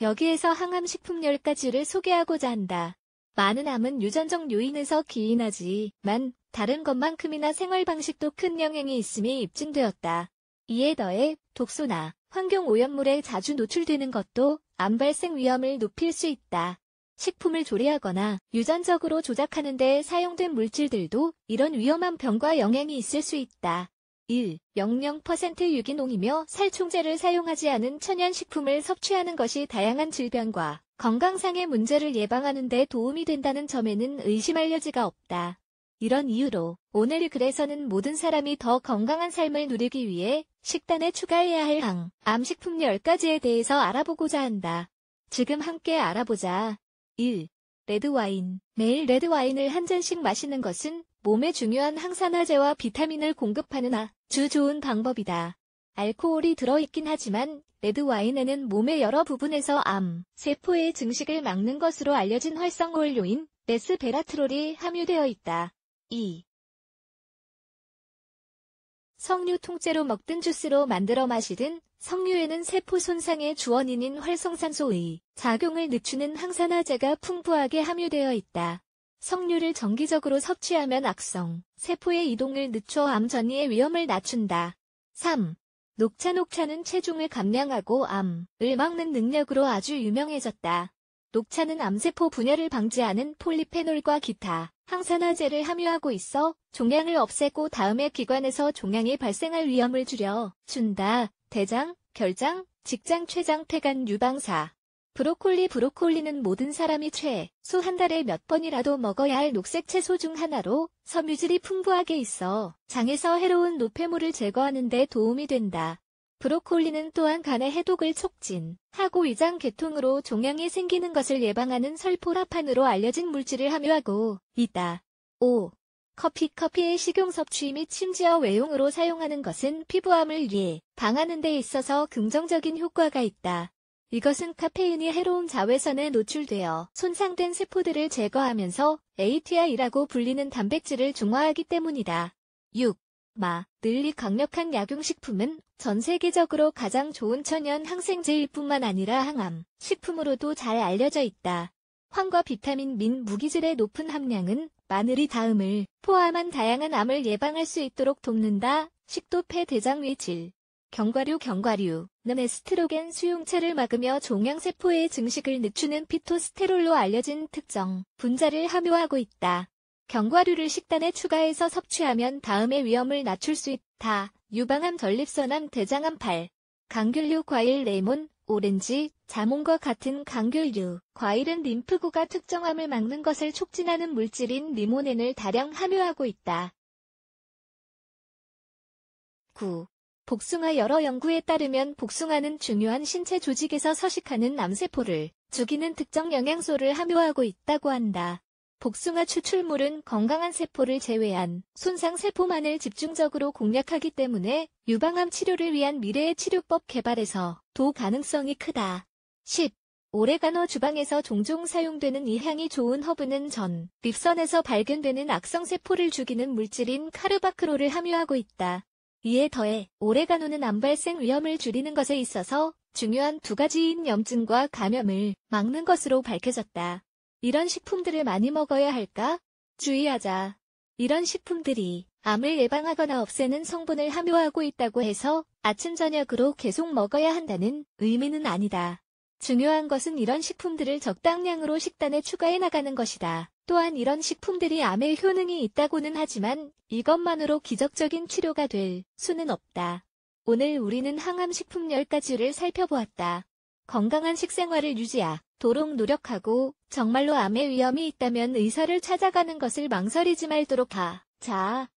여기에서 항암식품열가지를 소개하고자 한다. 많은 암은 유전적 요인에서 기인하지만 다른 것만큼이나 생활 방식도 큰 영향이 있음이 입증되었다. 이에 더해 독소나 환경 오염물에 자주 노출되는 것도 암 발생 위험을 높일 수 있다. 식품을 조리하거나 유전적으로 조작하는 데 사용된 물질들도 이런 위험한 병과 영향이 있을 수 있다. 1. 0.0% 유기농이며 살충제를 사용하지 않은 천연식품을 섭취하는 것이 다양한 질병과 건강상의 문제를 예방하는 데 도움이 된다는 점에는 의심할 여지가 없다. 이런 이유로 오늘 글에서는 모든 사람이 더 건강한 삶을 누리기 위해 식단에 추가해야 할 항, 암식품 10가지에 대해서 알아보고자 한다. 지금 함께 알아보자. 1. 레드와인. 매일 레드와인을 한 잔씩 마시는 것은 몸에 중요한 항산화제와 비타민을 공급하는 아주 좋은 방법이다. 알코올이 들어있긴 하지만 레드와인에는 몸의 여러 부분에서 암, 세포의 증식을 막는 것으로 알려진 활성원료인 레스베라트롤이 함유되어 있다. 2. 석류 통째로 먹든 주스로 만들어 마시든 석류에는 세포 손상의 주원인인 활성산소의 작용을 늦추는 항산화제가 풍부하게 함유되어 있다. 석류를 정기적으로 섭취하면 악성, 세포의 이동을 늦춰 암 전이의 위험을 낮춘다. 3. 녹차 녹차는 체중을 감량하고 암을 막는 능력으로 아주 유명해졌다. 녹차는 암세포 분열을 방지하는 폴리페놀과 기타 항산화제를 함유하고 있어 종양을 없애고 다음에 기관에서 종양이 발생할 위험을 줄여 준다. 대장, 결장, 직장, 췌장, 폐간 유방사, 브로콜리 브로콜리는 모든 사람이 최소 한 달에 몇 번이라도 먹어야 할 녹색 채소 중 하나로 섬유질이 풍부하게 있어 장에서 해로운 노폐물을 제거하는 데 도움이 된다. 브로콜리는 또한 간의 해독을 촉진하고 위장 계통으로 종양이 생기는 것을 예방하는 설포라판으로 알려진 물질을 함유하고 있다. 5. 커피 커피의 식용 섭취 및 심지어 외용으로 사용하는 것은 피부암을 위해 방하는 데 있어서 긍정적인 효과가 있다. 이것은 카페인이 해로운 자외선에 노출되어 손상된 세포들을 제거하면서 ATI라고 불리는 단백질을 중화하기 때문이다. 6. 마, 늘리 강력한 약용식품은 전 세계적으로 가장 좋은 천연 항생제일 뿐만 아니라 항암, 식품으로도 잘 알려져 있다. 황과 비타민 및 무기질의 높은 함량은 마늘이 다음을 포함한 다양한 암을 예방할 수 있도록 돕는다. 식도 폐 대장 외질, 경과류 경과류는 에스트로겐 수용체를 막으며 종양세포의 증식을 늦추는 피토스테롤로 알려진 특정 분자를 함유하고 있다. 경과류를 식단에 추가해서 섭취하면 다음의 위험을 낮출 수 있다. 유방암 전립선암 대장암 8. 강귤류 과일 레몬, 오렌지, 자몽과 같은 강귤류 과일은 림프구가 특정암을 막는 것을 촉진하는 물질인 리모넨을 다량 함유하고 있다. 9. 복숭아 여러 연구에 따르면 복숭아는 중요한 신체 조직에서 서식하는 남세포를 죽이는 특정 영양소를 함유하고 있다고 한다. 복숭아 추출물은 건강한 세포를 제외한 손상 세포만을 집중적으로 공략하기 때문에 유방암 치료를 위한 미래의 치료법 개발에서 도 가능성이 크다. 10. 오레가노 주방에서 종종 사용되는 이 향이 좋은 허브는 전 립선에서 발견되는 악성세포를 죽이는 물질인 카르바크로를 함유하고 있다. 이에 더해 오래간노는 암발생 위험을 줄이는 것에 있어서 중요한 두 가지인 염증과 감염을 막는 것으로 밝혀졌다. 이런 식품들을 많이 먹어야 할까? 주의하자. 이런 식품들이 암을 예방하거나 없애는 성분을 함유하고 있다고 해서 아침 저녁으로 계속 먹어야 한다는 의미는 아니다. 중요한 것은 이런 식품들을 적당량으로 식단에 추가해 나가는 것이다. 또한 이런 식품들이 암의 효능이 있다고는 하지만 이것만으로 기적적인 치료가 될 수는 없다. 오늘 우리는 항암식품 10가지를 살펴보았다. 건강한 식생활을 유지하도록 노력하고 정말로 암의 위험이 있다면 의사를 찾아가는 것을 망설이지 말도록 하. 자,